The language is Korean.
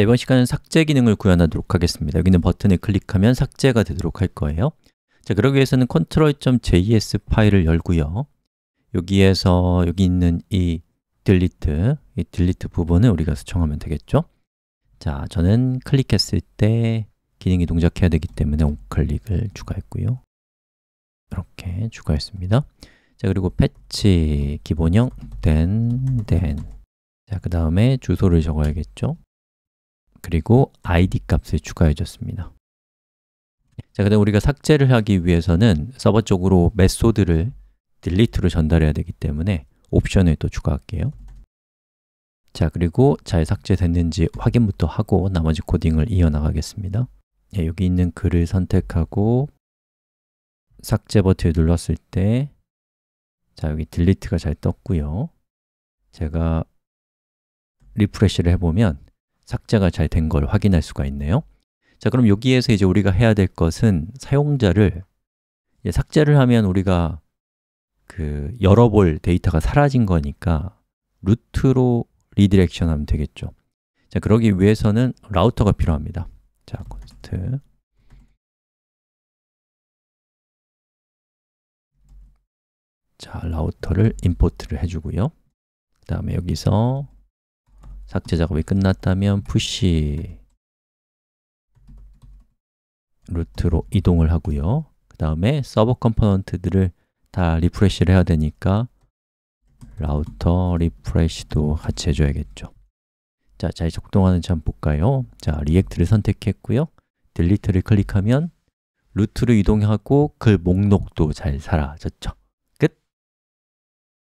자, 이번 시간은 삭제 기능을 구현하도록 하겠습니다. 여기 는 버튼을 클릭하면 삭제가 되도록 할 거예요. 자, 그러기 위해서는 control.js 파일을 열고요. 여기에서 여기 있는 이 delete, 이 delete 부분을 우리가 수정하면 되겠죠? 자, 저는 클릭했을 때 기능이 동작해야 되기 때문에 클릭을 추가했고요. 이렇게 추가했습니다. 자, 그리고 패치 기본형 then then 자, 그 다음에 주소를 적어야겠죠? 그리고 id 값을 추가해 줬습니다 자, 그 근데 우리가 삭제를 하기 위해서는 서버 쪽으로 메소드를 delete로 전달해야 되기 때문에 옵션을 또 추가할게요 자, 그리고 잘 삭제됐는지 확인부터 하고 나머지 코딩을 이어나가겠습니다 예, 여기 있는 글을 선택하고 삭제 버튼을 눌렀을 때 자, 여기 delete가 잘 떴고요 제가 리프레시를 해보면 삭제가 잘 된 걸 확인할 수가 있네요 자 그럼 여기에서 이제 우리가 해야 될 것은 사용자를 삭제를 하면 우리가 그 열어볼 데이터가 사라진 거니까 루트로 리디렉션 하면 되겠죠 자 그러기 위해서는 라우터가 필요합니다 자, const 자, 라우터를 임포트를 해주고요 그 다음에 여기서 삭제 작업이 끝났다면 푸시 루트로 이동을 하고요 그 다음에 서버 컴포넌트들을 다 리프레시를 해야 되니까 라우터 리프레시도 같이 해줘야겠죠 자, 잘 작동하는지 한번 볼까요? 자, 리액트를 선택했고요 딜리트를 클릭하면 루트로 이동하고 그 목록도 잘 사라졌죠